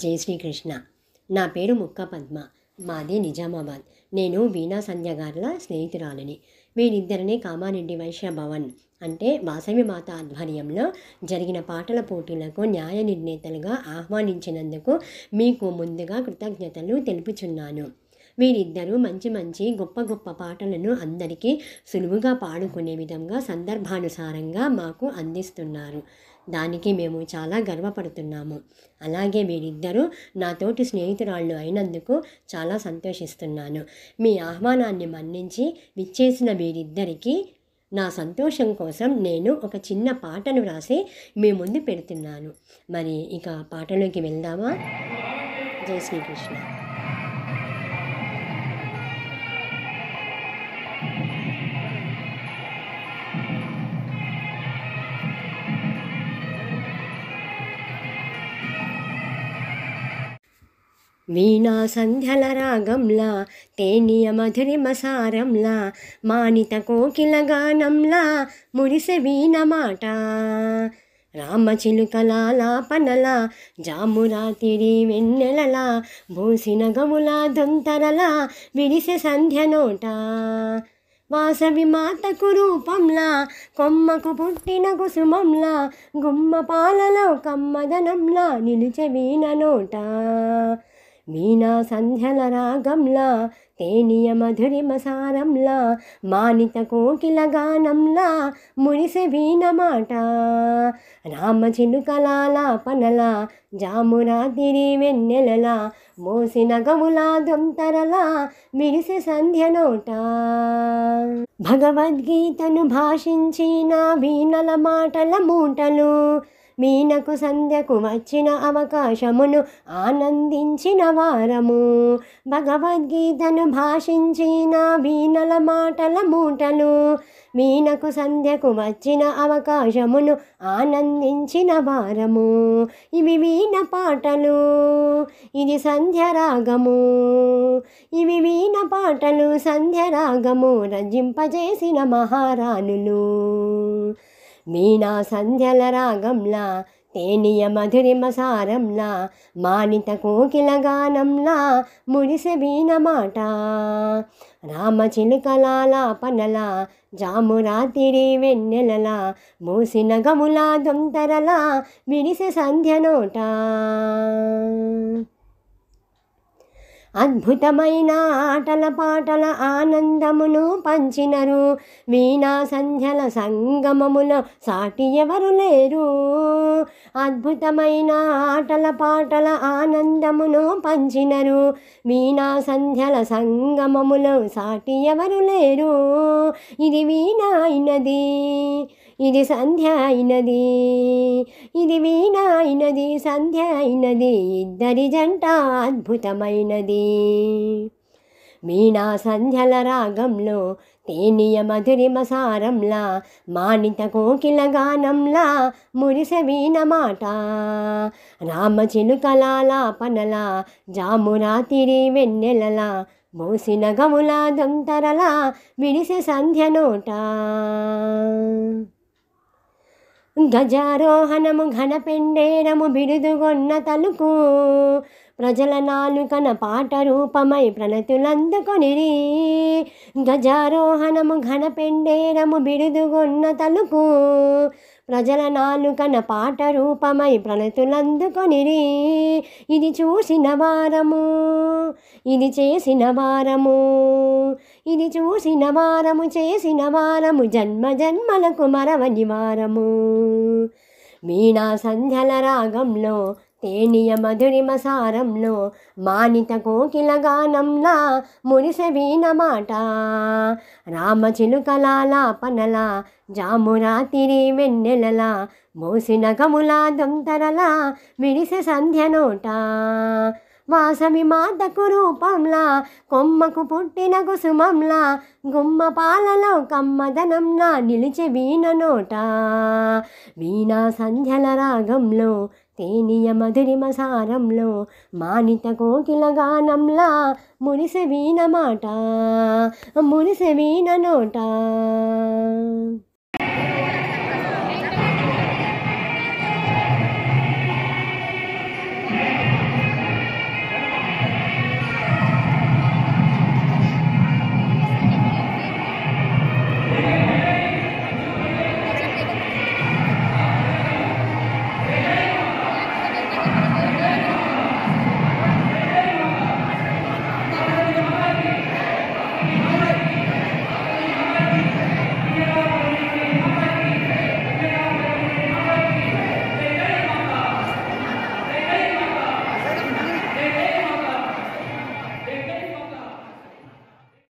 జై శ్రీకృష్ణ నా పేరు ముక్క పద్మ మాది నిజామాబాద్ నేను వీణా సంధ్య గారుల స్నేహితురాలిని వీరిద్దరిని కామారెడ్డి వైశ్య భవన్ అంటే వాసవి మాత ఆధ్వర్యంలో జరిగిన పాటల పోటీలకు న్యాయ నిర్ణేతలుగా ఆహ్వానించినందుకు మీకు ముందుగా కృతజ్ఞతలు తెలుపుచున్నాను వీరిద్దరూ మంచి మంచి గొప్ప గొప్ప పాటలను అందరికీ సులువుగా పాడుకునే విధంగా సందర్భానుసారంగా మాకు అందిస్తున్నారు దానికి మేము చాలా గర్వపడుతున్నాము అలాగే వీరిద్దరూ నాతోటి స్నేహితురాళ్ళు అయినందుకు చాలా సంతోషిస్తున్నాను మీ ఆహ్వానాన్ని మన్నించి విచ్చేసిన వీరిద్దరికీ నా సంతోషం కోసం నేను ఒక చిన్న పాటను రాసి మీ ముందు పెడుతున్నాను మరి ఇక పాటలోకి వెళ్దామా జై శ్రీకృష్ణ వీణా సంధ్యల రాగంలా తేనియ మధురిమ మానిత కోకిల గానంలా మురిసె వీణ మాట జామురా జామురాతిరి వెన్నెలలా భూసిన గములా దొంతరలా విడిసె సంధ్య నోట వాసవి మాతకు రూపంలా కొమ్మకు పుట్టిన కుసుమంలా గుమ్మ పాలలో కమ్మదనంలా నిలిచె వీణ నోట వీణా సంధ్యల రాగంలా తేనియ మధురిమ సారంలా మానిత కోకిల గానంలా మురిసె వీణ మాట రామ జామురా తిరి వెన్నెలలా మోసిన గవులా దొంతరలా మిరిసి సంధ్య నోట భగవద్గీతను భాషించిన వీణల మాటల మూటలు మీనకు సంధ్యకు వచ్చిన అవకాశమును ఆనందించిన వారము భగవద్గీతను భాషించిన వీణల మాటల మూటలు మీనకు సంధ్యకు వచ్చిన అవకాశమును ఆనందించిన వారము ఇవి వీణ పాటలు ఇది సంధ్య రాగము ఇవి వీణ పాటలు సంధ్య రాగము రజింపజేసిన మహారాణులు వీణా సంధ్యల రాగంలా తేనియ మధురిమ సారంలా మానిత కోకిల గానంలా ముడిసె వీణ మాట జామురా తిరి వెన్నెలలా మూసిన గములా దొంతరలా విడిసె సంధ్య నోట అద్భుతమైన ఆటల పాటల ఆనందమును పంచినరు వీణా సంధ్యల సంగమముల సాటి ఎవరు లేరు అద్భుతమైన ఆటల పాటల ఆనందమును పంచినరు వీణా సంధ్యల సంగమములో సాటి ఎవరు లేరు ఇది వీణాయినది ఇది సంధ్య అయినది ఇది వీణ అయినది సంధ్య అయినది ఇద్దరి జంట అద్భుతమైనది వీణా సంధ్యల రాగంలో తేనియ మధురిమ సారంలా మానిత కోకిల గానంలా మురిస వీణ మాట రామచిలుకలాపనలా జామురాతిరి వెన్నెలలా మోసిన గములా దంతరలా విడిసె సంధ్య నోట ధ్వజారోహణము ఘనపిండేనము బిరుదుగొన్న తలుకు ప్రజల నాలుకన పాట రూపమై ప్రణతులందుకొని గజారోహణము ఘనపెండేరము బిడుదుగొన్న తలుపు ప్రజల నాలుకన పాట రూపమై ప్రణతులందుకొని ఇది చూసిన వారము ఇది చేసిన వారము ఇది చూసిన వారము చేసిన వారము జన్మ జన్మలకు మరవని వారము వీణా సంధ్యల రాగంలో తేనియ మధురిమ సారంలో మానిత కోకిల గానంలా మురిసవీన మాట రామచిలుకలాపనలా జామురాతిరి వెన్నెలలా మోసిన గములా దొంతరలా మిడిసె సంధ్య నోట వాసమి మాతకు రూపంలా కొమ్మకు పుట్టిన కుసుమంలా గుమ్మ పాలలో కమ్మదనంలా నిలిచి వీణ నోట వీణా సంధ్యల రాగంలో తేనియ మధురి మసారంలో మానిత కోకిల గానంలా మునిసవీన మాట మునిసవీన నోట